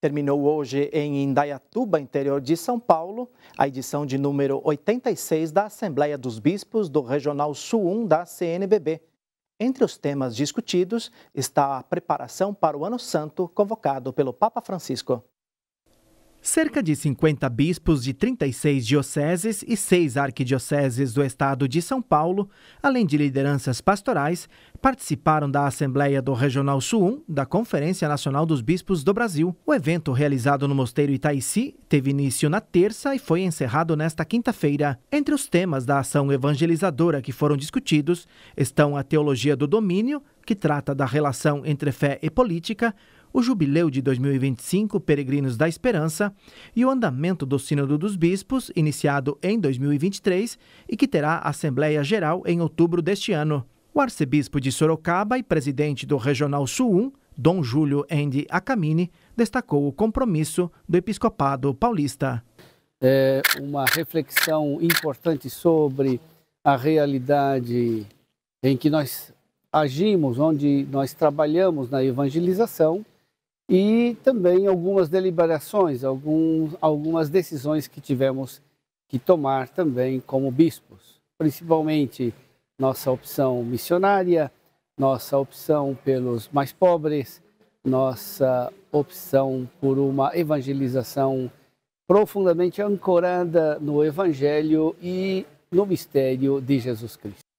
terminou hoje em Indaiatuba, interior de São Paulo, a edição de número 86 da Assembleia dos Bispos do Regional Sul 1 da CNBB. Entre os temas discutidos está a preparação para o Ano Santo convocado pelo Papa Francisco. Cerca de 50 bispos de 36 dioceses e seis arquidioceses do estado de São Paulo, além de lideranças pastorais, participaram da Assembleia do Regional Sul 1 da Conferência Nacional dos Bispos do Brasil. O evento, realizado no Mosteiro Itaici, teve início na terça e foi encerrado nesta quinta-feira. Entre os temas da ação evangelizadora que foram discutidos estão a teologia do domínio, que trata da relação entre fé e política, o Jubileu de 2025 Peregrinos da Esperança e o andamento do Sínodo dos Bispos, iniciado em 2023 e que terá Assembleia Geral em outubro deste ano. O arcebispo de Sorocaba e presidente do Regional Sul 1, Dom Júlio Endi Acamini, destacou o compromisso do Episcopado Paulista. É uma reflexão importante sobre a realidade em que nós agimos, onde nós trabalhamos na evangelização e também algumas deliberações, alguns, algumas decisões que tivemos que tomar também como bispos, principalmente nossa opção missionária, nossa opção pelos mais pobres, nossa opção por uma evangelização profundamente ancorada no Evangelho e no mistério de Jesus Cristo.